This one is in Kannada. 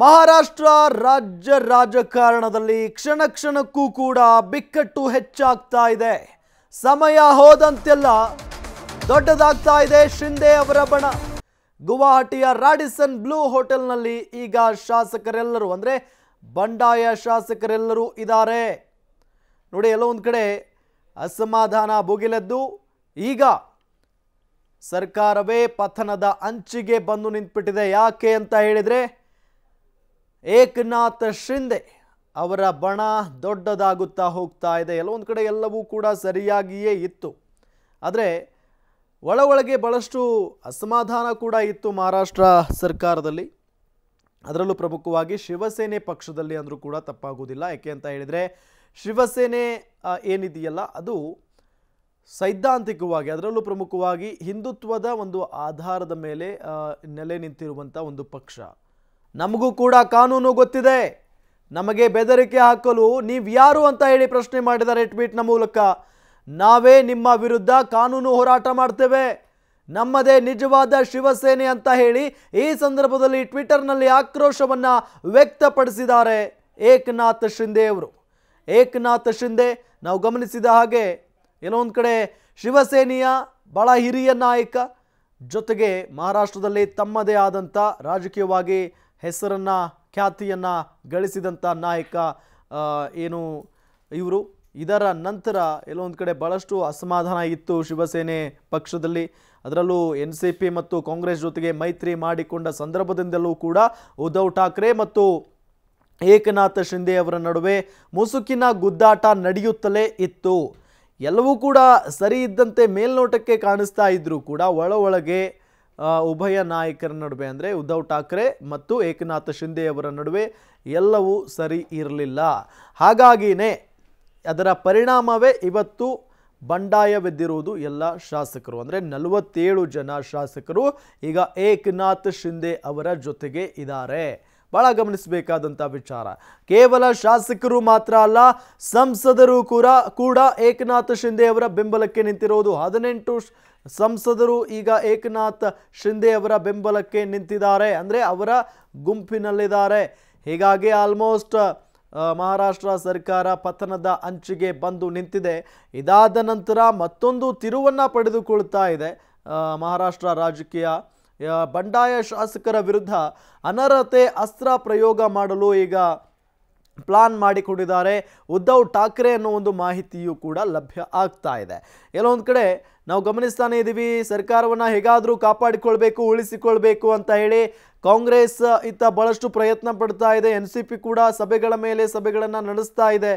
ಮಹಾರಾಷ್ಟ್ರ ರಾಜ್ಯ ರಾಜಕಾರಣದಲ್ಲಿ ಕ್ಷಣ ಕ್ಷಣಕ್ಕೂ ಕೂಡ ಬಿಕ್ಕಟ್ಟು ಹೆಚ್ಚಾಗ್ತಾ ಇದೆ ಸಮಯ ಹೋದಂತೆಲ್ಲ ದೊಡ್ಡದಾಗ್ತಾ ಇದೆ ಶಿಂದೆ ಅವರ ಬಣ ಗುವಾಹಟಿಯ ರಾಡಿಸನ್ ಬ್ಲೂ ಹೋಟೆಲ್ನಲ್ಲಿ ಈಗ ಶಾಸಕರೆಲ್ಲರೂ ಅಂದರೆ ಬಂಡಾಯ ಶಾಸಕರೆಲ್ಲರೂ ಇದ್ದಾರೆ ನೋಡಿ ಎಲ್ಲೋ ಒಂದು ಕಡೆ ಅಸಮಾಧಾನ ಭುಗಿಲೆದ್ದು ಈಗ ಸರ್ಕಾರವೇ ಪತನದ ಅಂಚಿಗೆ ಬಂದು ನಿಂತ್ಬಿಟ್ಟಿದೆ ಯಾಕೆ ಅಂತ ಹೇಳಿದರೆ ಏಕನಾಥ್ ಶಿಂದೆ ಅವರ ಬಣ ದೊಡ್ಡದಾಗುತ್ತಾ ಹೋಗ್ತಾ ಇದೆ ಎಲ್ಲೊಂದು ಕಡೆ ಎಲ್ಲವೂ ಕೂಡ ಸರಿಯಾಗಿಯೇ ಇತ್ತು ಆದರೆ ಒಳ ಒಳಗೆ ಭಾಳಷ್ಟು ಅಸಮಾಧಾನ ಕೂಡ ಇತ್ತು ಮಹಾರಾಷ್ಟ್ರ ಸರ್ಕಾರದಲ್ಲಿ ಅದರಲ್ಲೂ ಪ್ರಮುಖವಾಗಿ ಶಿವಸೇನೆ ಪಕ್ಷದಲ್ಲಿ ಅಂದರೂ ಕೂಡ ತಪ್ಪಾಗುವುದಿಲ್ಲ ಯಾಕೆ ಅಂತ ಹೇಳಿದರೆ ಶಿವಸೇನೆ ಏನಿದೆಯಲ್ಲ ಅದು ಸೈದ್ಧಾಂತಿಕವಾಗಿ ಅದರಲ್ಲೂ ಪ್ರಮುಖವಾಗಿ ಹಿಂದುತ್ವದ ಒಂದು ಆಧಾರದ ಮೇಲೆ ನೆಲೆ ನಿಂತಿರುವಂಥ ಒಂದು ಪಕ್ಷ ನಮಗೂ ಕೂಡ ಕಾನೂನು ಗೊತ್ತಿದೆ ನಮಗೆ ಬೆದರಿಕೆ ಹಾಕಲು ನೀವು ಯಾರು ಅಂತ ಹೇಳಿ ಪ್ರಶ್ನೆ ಮಾಡಿದ್ದಾರೆ ಟ್ವೀಟ್ನ ಮೂಲಕ ನಾವೇ ನಿಮ್ಮ ವಿರುದ್ಧ ಕಾನೂನು ಹೋರಾಟ ಮಾಡ್ತೇವೆ ನಮ್ಮದೇ ನಿಜವಾದ ಶಿವಸೇನೆ ಅಂತ ಹೇಳಿ ಈ ಸಂದರ್ಭದಲ್ಲಿ ಟ್ವಿಟರ್ನಲ್ಲಿ ಆಕ್ರೋಶವನ್ನು ವ್ಯಕ್ತಪಡಿಸಿದ್ದಾರೆ ಏಕನಾಥ್ ಶಿಂದೆ ಅವರು ಏಕನಾಥ್ ಶಿಂದೆ ನಾವು ಗಮನಿಸಿದ ಹಾಗೆ ಕೆಲವೊಂದು ಕಡೆ ಶಿವಸೇನೆಯ ಬಹಳ ಹಿರಿಯ ನಾಯಕ ಜೊತೆಗೆ ಮಹಾರಾಷ್ಟ್ರದಲ್ಲಿ ತಮ್ಮದೇ ಆದಂಥ ರಾಜಕೀಯವಾಗಿ ಹೆಸರನ್ನು ಖ್ಯಾತಿಯನ್ನು ಗಳಿಸಿದಂಥ ನಾಯಕ ಏನು ಇವರು ಇದರ ನಂತರ ಎಲ್ಲೊಂದು ಕಡೆ ಭಾಳಷ್ಟು ಅಸಮಾಧಾನ ಇತ್ತು ಶಿವಸೇನೆ ಪಕ್ಷದಲ್ಲಿ ಅದರಲ್ಲೂ ಎನ್ ಸಿ ಪಿ ಮತ್ತು ಕಾಂಗ್ರೆಸ್ ಜೊತೆಗೆ ಮೈತ್ರಿ ಮಾಡಿಕೊಂಡ ಸಂದರ್ಭದಿಂದಲೂ ಕೂಡ ಉದ್ಧವ್ ಠಾಕ್ರೆ ಮತ್ತು ಏಕನಾಥ ಶಿಂದೆ ಅವರ ನಡುವೆ ಮುಸುಕಿನ ಗುದ್ದಾಟ ನಡೆಯುತ್ತಲೇ ಇತ್ತು ಎಲ್ಲವೂ ಕೂಡ ಸರಿ ಇದ್ದಂತೆ ಮೇಲ್ನೋಟಕ್ಕೆ ಕಾಣಿಸ್ತಾ ಇದ್ದರೂ ಕೂಡ ಒಳ ಒಳಗೆ ಉಭಯ ನಾಯಕರ ನಡುವೆ ಅಂದರೆ ಉದ್ಧವ್ ಠಾಕ್ರೆ ಮತ್ತು ಏಕನಾಥ ಶಿಂದೆಯವರ ನಡುವೆ ಎಲ್ಲವೂ ಸರಿ ಇರಲಿಲ್ಲ ಹಾಗಾಗಿಯೇ ಅದರ ಪರಿಣಾಮವೇ ಇವತ್ತು ಬಂಡಾಯವೆದ್ದಿರುವುದು ಎಲ್ಲ ಶಾಸಕರು ಅಂದರೆ ನಲವತ್ತೇಳು ಜನ ಶಾಸಕರು ಈಗ ಏಕನಾಥ್ ಶಿಂದೆ ಅವರ ಜೊತೆಗೆ ಇದ್ದಾರೆ ಭಾಳ ಗಮನಿಸಬೇಕಾದಂಥ ವಿಚಾರ ಕೇವಲ ಶಾಸಕರು ಮಾತ್ರ ಅಲ್ಲ ಸಂಸದರು ಕೂಡ ಕೂಡ ಏಕನಾಥ್ ಶಿಂದೆ ಅವರ ಬೆಂಬಲಕ್ಕೆ ನಿಂತಿರೋದು ಹದಿನೆಂಟು ಸಂಸದರು ಈಗ ಏಕನಾಥ್ ಶಿಂದೆ ಅವರ ಬೆಂಬಲಕ್ಕೆ ನಿಂತಿದ್ದಾರೆ ಅಂದರೆ ಅವರ ಗುಂಪಿನಲ್ಲಿದ್ದಾರೆ ಹೀಗಾಗಿ ಆಲ್ಮೋಸ್ಟ್ ಮಹಾರಾಷ್ಟ್ರ ಸರ್ಕಾರ ಪತನದ ಅಂಚಿಗೆ ಬಂದು ನಿಂತಿದೆ ಇದಾದ ನಂತರ ಮತ್ತೊಂದು ತಿರುವನ್ನು ಪಡೆದುಕೊಳ್ತಾ ಇದೆ ಮಹಾರಾಷ್ಟ್ರ ರಾಜಕೀಯ ಬಂಡಾಯ ಶಾಸಕರ ವಿರುದ್ಧ ಅನರ್ಹತೆ ಅಸ್ತ್ರ ಪ್ರಯೋಗ ಮಾಡಲು ಈಗ ಪ್ಲಾನ್ ಮಾಡಿಕೊಂಡಿದ್ದಾರೆ ಉದ್ಧವ್ ಠಾಕ್ರೆ ಅನ್ನೋ ಒಂದು ಮಾಹಿತಿಯೂ ಕೂಡ ಲಭ್ಯ ಆಗ್ತಾ ಇದೆ ಎಲ್ಲೊಂದು ಕಡೆ ನಾವು ಗಮನಿಸ್ತಾನೆ ಇದ್ದೀವಿ ಸರ್ಕಾರವನ್ನು ಹೇಗಾದರೂ ಕಾಪಾಡಿಕೊಳ್ಬೇಕು ಉಳಿಸಿಕೊಳ್ಬೇಕು ಅಂತ ಹೇಳಿ ಕಾಂಗ್ರೆಸ್ ಇತ್ತ ಬಹಳಷ್ಟು ಪ್ರಯತ್ನ ಪಡ್ತಾ ಇದೆ ಎನ್ ಸಿ ಪಿ ಕೂಡ ಸಭೆಗಳ ಮೇಲೆ ಸಭೆಗಳನ್ನು ನಡೆಸ್ತಾ ಇದೆ